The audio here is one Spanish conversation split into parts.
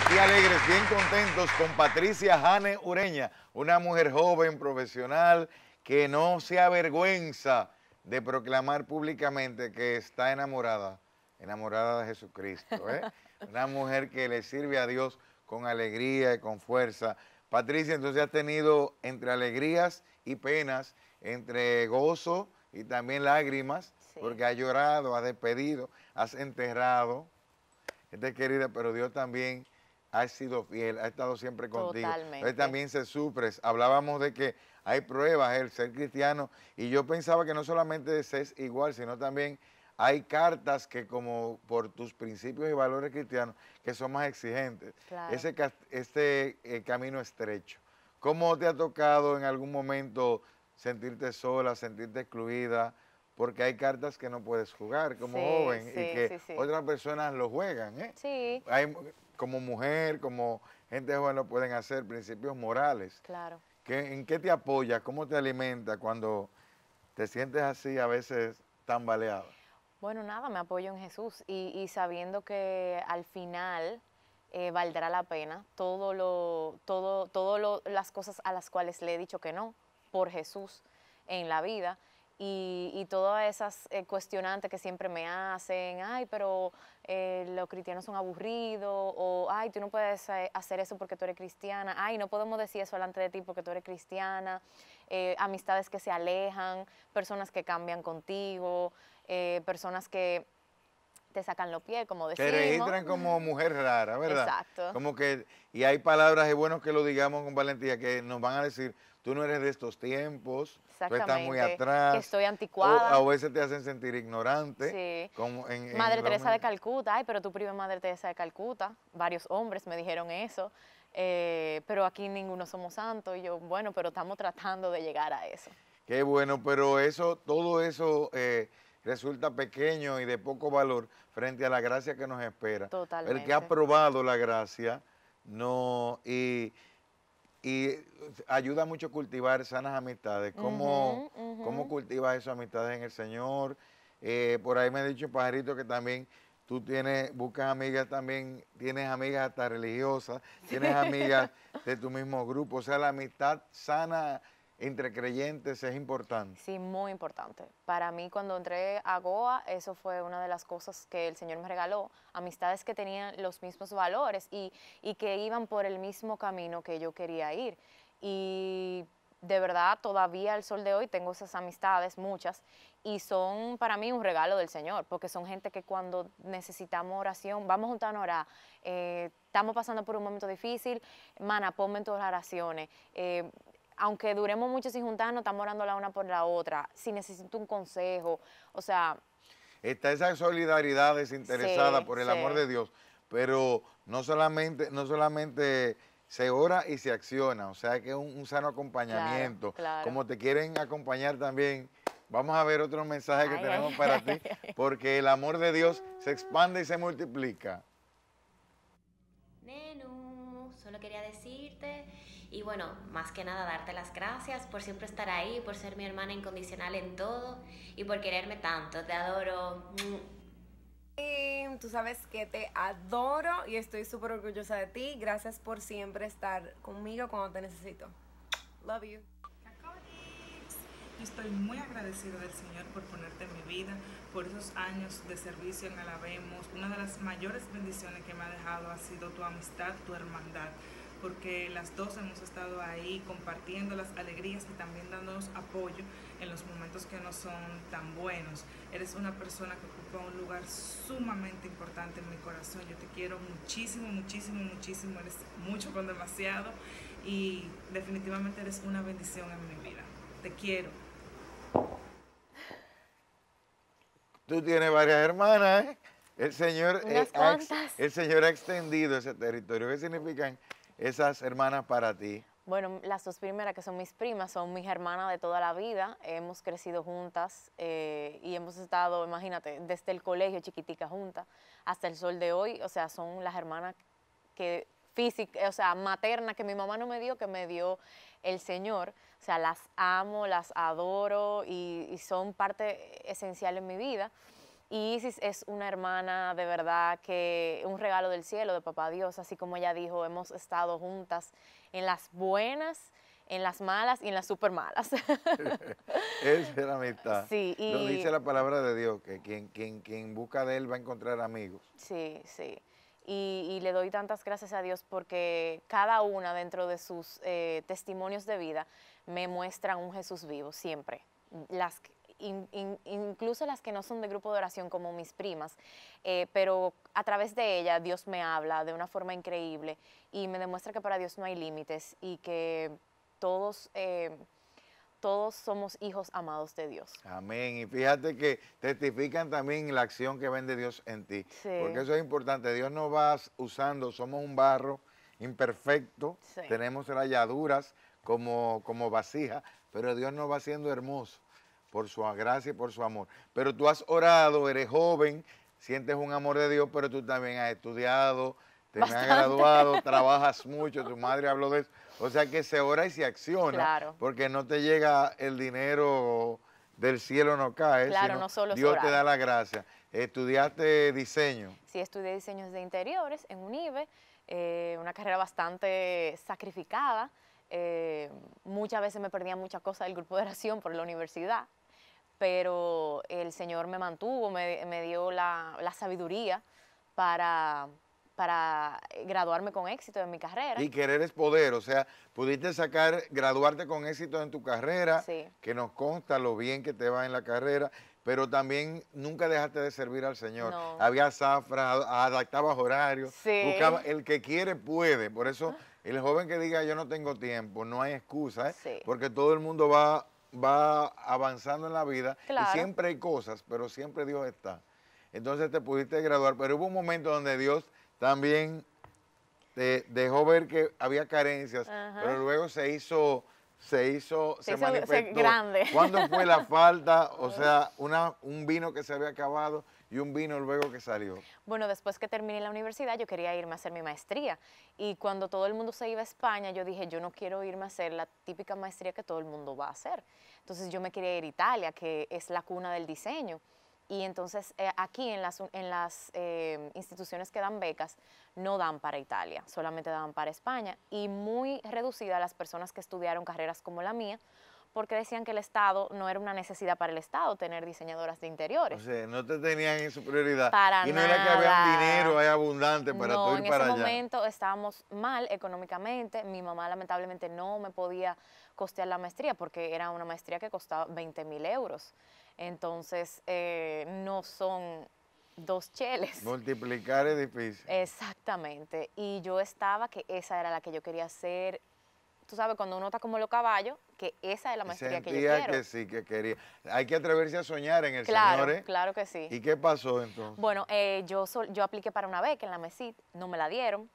Aquí alegres, bien contentos con Patricia Jane Ureña, una mujer joven, profesional, que no se avergüenza de proclamar públicamente que está enamorada, enamorada de Jesucristo. ¿eh? Una mujer que le sirve a Dios con alegría y con fuerza. Patricia, entonces ha tenido entre alegrías y penas, entre gozo y también lágrimas, porque ha llorado, has despedido, has enterrado. Este querida, pero Dios también ha sido fiel, ha estado siempre contigo. Totalmente. también se supres. Hablábamos de que hay pruebas, el ser cristiano, y yo pensaba que no solamente es igual, sino también hay cartas que como por tus principios y valores cristianos, que son más exigentes. Ese, este eh, camino estrecho. ¿Cómo te ha tocado en algún momento sentirte sola, sentirte excluida? porque hay cartas que no puedes jugar como joven y que otras personas lo juegan. ¿eh? Sí. como mujer, como gente joven lo pueden hacer, principios morales. Claro. ¿En qué te apoya? ¿Cómo te alimenta cuando te sientes así a veces tan baleado Bueno, nada, me apoyo en Jesús y, sabiendo que al final eh, valdrá la pena todo lo, todo, todo las cosas a las cuales le he dicho que no por Jesús en la vida y, todas esas eh, cuestionantes que siempre me hacen, ay, pero eh, los cristianos son aburridos, o ay, tú no puedes eh, hacer eso porque tú eres cristiana, ay, no podemos decir eso delante de ti porque tú eres cristiana, amistades que se alejan, personas que cambian contigo, personas que te sacan los pies, como decimos. Te registran como mujer rara, ¿verdad? Exacto. Como que, y hay palabras, es bueno que lo digamos con valentía, que nos van a decir, tú no eres de estos tiempos, tú estás muy atrás. estoy anticuada. a veces te hacen sentir ignorante. Sí. Como en, Madre Teresa de Calcuta, ay, pero tu prima Madre Teresa de Calcuta. Varios hombres me dijeron eso. Eh, pero aquí ninguno somos santos. Y yo, bueno, pero estamos tratando de llegar a eso. Qué bueno, pero eso, todo eso eh, resulta pequeño y de poco valor frente a la gracia que nos espera. Totalmente. El que ha probado la gracia, no, y y eh, ayuda mucho cultivar sanas amistades. ¿Cómo, cultivas esas amistades en el Señor? Eh, por ahí me ha dicho Pajarito que también tú tienes, buscas amigas también, tienes amigas hasta religiosas, tienes amigas de tu mismo grupo. O sea, la amistad sana entre creyentes es importante. Sí, muy importante. Para mí cuando entré a Goa, eso fue una de las cosas que el Señor me regaló, amistades que tenían los mismos valores y, que iban por el mismo camino que yo quería ir. Y de verdad todavía al sol de hoy tengo esas amistades, muchas, y son para mí un regalo del Señor, porque son gente que cuando necesitamos oración, vamos juntando a orar, eh, estamos pasando por un momento difícil, mana, ponme en tus oraciones. Eh, aunque duremos mucho sin juntarnos, estamos orando la una por la otra. Si necesito un consejo, o sea... Está esa solidaridad desinteresada, por el amor de Dios, pero no solamente, no solamente se ora y se acciona, o sea que es un, sano acompañamiento. Como te quieren acompañar también, vamos a ver otro mensaje que tenemos para ti, porque el amor de Dios se expande y se multiplica. Nenu, solo quería decirte y bueno, más que nada darte las gracias por siempre estar ahí, por ser mi hermana incondicional en todo y por quererme tanto. Te adoro. Mm. tú sabes que te adoro y estoy súper orgullosa de ti. Gracias por siempre estar conmigo cuando te necesito. Love you. estoy muy agradecida del Señor por ponerte en mi vida, por esos años de servicio en Alabemos. Una de las mayores bendiciones que me ha dejado ha sido tu amistad, tu hermandad porque las dos hemos estado ahí compartiendo las alegrías y también dándonos apoyo en los momentos que no son tan buenos. Eres una persona que ocupa un lugar sumamente importante en mi corazón. Yo te quiero muchísimo, muchísimo, muchísimo. Eres mucho con demasiado y definitivamente eres una bendición en mi vida. Te quiero. Tú tienes varias hermanas, ¿eh? El señor, eh, el señor ha extendido ese territorio. ¿Qué significan? esas hermanas para ti? Bueno, las dos primeras, que son mis primas, son mis hermanas de toda la vida. Hemos crecido juntas eh, y hemos estado, imagínate, desde el colegio chiquitica juntas hasta el sol de hoy. O sea, son las hermanas que física, eh, o sea, materna que mi mamá no me dio, que me dio el Señor. O sea, las amo, las adoro y son parte esencial en mi vida. Y Isis es una hermana de verdad que un regalo del cielo, de papá Dios, así como ella dijo, hemos estado juntas en las buenas, en las malas y en las super malas. Esa es la amistad. Sí, dice la palabra de Dios, que quien, quien, quien busca de él va a encontrar amigos. Sí, sí. Y, le doy tantas gracias a Dios porque cada una dentro de sus eh, testimonios de vida me muestra un Jesús vivo, siempre. Las, incluso las que no son de grupo de oración como mis primas, eh, pero a través de ella Dios me habla de una forma increíble y me demuestra que para Dios no hay límites y que todos... Eh, todos somos hijos amados de Dios. Amén. Y fíjate que testifican también la acción que vende Dios en ti. Porque eso es importante. Dios no va usando, somos un barro imperfecto, tenemos rayaduras como, como vasija, pero Dios nos va haciendo hermoso por su gracia y por su amor. Pero tú has orado, eres joven, sientes un amor de Dios, pero tú también has estudiado, te has graduado, trabajas mucho, tu madre habló de eso. O sea que se ora y se acciona, claro. porque no te llega el dinero del cielo no cae, claro, no solo Dios te da la gracia. ¿Estudiaste diseño? Sí, estudié diseños de interiores en UNIBE, eh, una carrera bastante sacrificada. Eh, muchas veces me perdía muchas cosas del grupo de oración por la universidad, pero el Señor me mantuvo, me, dio la, sabiduría para, para graduarme con éxito en mi carrera. Y querer es poder, o sea, pudiste sacar, graduarte con éxito en tu carrera, que nos consta lo bien que te va en la carrera, pero también nunca dejaste de servir al Señor. Había zafra adaptabas horarios, sí. el que quiere puede, por eso ah. el joven que diga yo no tengo tiempo, no hay excusa, ¿eh? porque todo el mundo va va avanzando en la vida y siempre hay cosas, pero siempre Dios está. Entonces te pudiste graduar, pero hubo un momento donde Dios también te dejó ver que había carencias, pero luego se hizo se hizo, se, manifestó. grande. ¿Cuándo fue la falta? O sea, un vino que se había acabado y un vino luego que salió. Bueno, después que terminé la universidad, yo quería irme a hacer mi maestría. Y cuando todo el mundo se iba a España, yo dije, yo no quiero irme a hacer la típica maestría que todo el mundo va a hacer. Entonces yo me quería ir a Italia, que es la cuna del diseño. Y entonces eh, aquí en las, en las em, instituciones que dan becas no dan para Italia, solamente dan para España y muy reducida las personas que estudiaron carreras como la mía porque decían que el Estado no era una necesidad para el Estado tener diseñadoras de interiores. O sea, no te tenían en su prioridad. Para y no era que había dinero ahí abundante para tú ir para allá. En ese momento estábamos mal económicamente. Mi mamá lamentablemente no me podía costear la maestría porque era una maestría que costaba 20 mil euros. Entonces, eh, no son dos cheles. Multiplicar es difícil. Exactamente. Y yo estaba que esa era la que yo quería hacer. Tú sabes, cuando uno está como los caballos, que esa es la maestría que yo quiero. que sí, que quería. Hay que atreverse a soñar en el claro, ¿eh? Claro que sí. ¿Y qué pasó entonces? Bueno, eh, yo, yo apliqué para una beca en la Mesit, no me la dieron.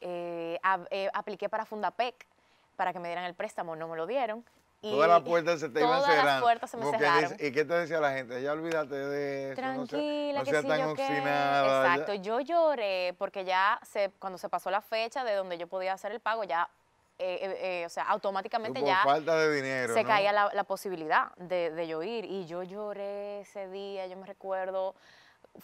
Eh, eh, apliqué para Fundapec, para que me dieran el préstamo, no me lo dieron todas las puertas se te iban cerrando. Todas las puertas se me cerraron. ¿Y qué te decía la gente? Ya olvídate de eso. Tranquila, no que tan yo Exacto, yo lloré porque ya se, cuando se pasó la fecha de donde yo podía hacer el pago, ya eh, eh, eh, o sea, automáticamente ya falta de dinero, se caía la, posibilidad de, de, yo ir. Y yo lloré ese día, yo me recuerdo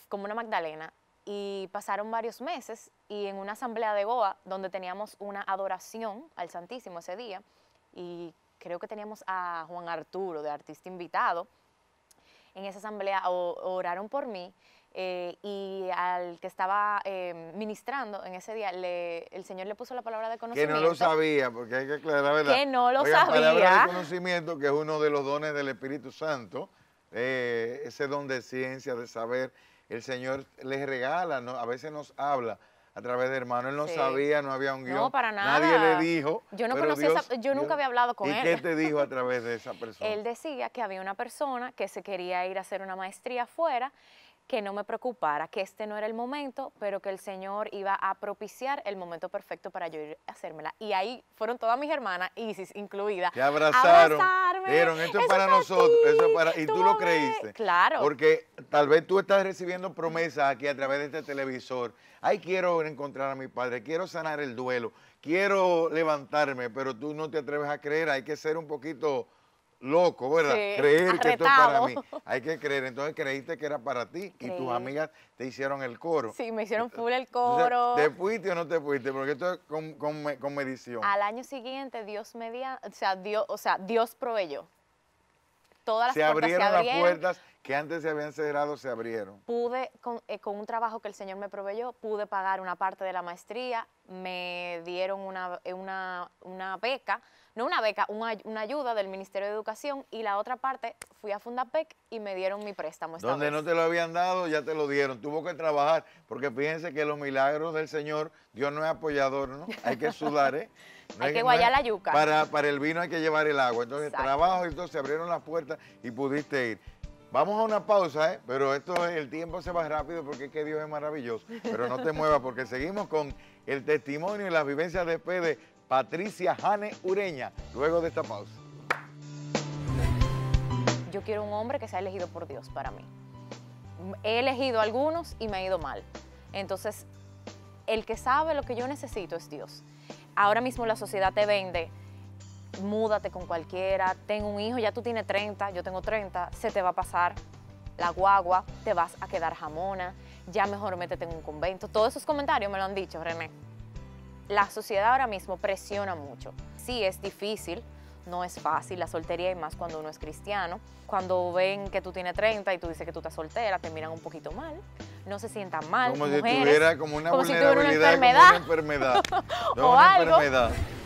como una Magdalena. Y pasaron varios meses y en una asamblea de Goa, donde teníamos una adoración al Santísimo ese día, y creo que teníamos a Juan Arturo de artista invitado, en esa asamblea oraron por mí eh, y al que estaba eh, ministrando en ese día, el Señor le puso la palabra de conocimiento. Que no lo sabía, porque hay que aclarar verdad. Que no lo sabía. La palabra de conocimiento, que es uno de los dones del Espíritu Santo, eh, ese don de ciencia, de saber, el Señor les regala, ¿no? a veces nos habla a través de hermanos. Él no sabía, no había un guión. No, para nada. Nadie le dijo. Yo no yo nunca había hablado con él. ¿Y qué te dijo a través de esa persona? él decía que había una persona que se quería ir a hacer una maestría afuera que no me preocupara, que este no era el momento, pero que el Señor iba a propiciar el momento perfecto para yo ir a hacérmela. Y ahí fueron todas mis hermanas, Isis incluida. Te abrazaron. Abrazarme, Vieron, esto es para nosotros, Y tú, tú lo creíste. Claro. Porque tal vez tú estás recibiendo promesas aquí a través de este televisor. Ay, quiero encontrar a mi padre, quiero sanar el duelo, quiero levantarme, pero tú no te atreves a creer, hay que ser un poquito loco, ¿verdad? Creer que esto es para mí. Hay que creer. Entonces creíste que era para ti y tus amigas te hicieron el coro. Sí, me hicieron full el coro. ¿Te fuiste o no te fuiste? Porque esto es con, medición. Al año siguiente Dios dio, o sea, Dios, o sea, Dios proveyó. Todas las se se abrieron. las puertas que antes se habían cerrado se abrieron. Pude, eh, con, un trabajo que el Señor me proveyó, pude pagar una parte de la maestría, me dieron una, eh, beca, no una beca, una, ayuda del Ministerio de Educación y la otra parte fui a Fundapec y me dieron mi préstamo. Donde no te lo habían dado, ya te lo dieron. Tuvo que trabajar, porque fíjense que los milagros del Señor, Dios no es apoyador, ¿no? Hay que sudar, ¿eh? hay, que guayar la yuca. Para, para el vino hay que llevar el agua. Entonces, Exacto. trabajo, entonces se abrieron las puertas y pudiste ir. Vamos a una pausa, ¿eh? pero esto el tiempo se va rápido porque es que Dios es maravilloso. Pero no te muevas porque seguimos con el testimonio y las vivencias de fe de Patricia Jane Ureña, luego de esta pausa. Yo quiero un hombre que sea elegido por Dios para mí. He elegido algunos y me ha ido mal. Entonces, el que sabe lo que yo necesito es Dios. Ahora mismo la sociedad te vende múdate con cualquiera, ten un hijo, ya tú tienes 30, yo tengo 30, se te va a pasar la guagua, te vas a quedar jamona, ya mejor métete en un convento. Todos esos comentarios me lo han dicho, René. La sociedad ahora mismo presiona mucho. Sí, es difícil, no es fácil la soltería y más cuando uno es cristiano. Cuando ven que tú tienes 30 y tú dices que tú estás soltera, te miran un poquito mal. No se sientan mal. Como si tuviera como una vulnerabilidad, una enfermedad. una o algo. Enfermedad.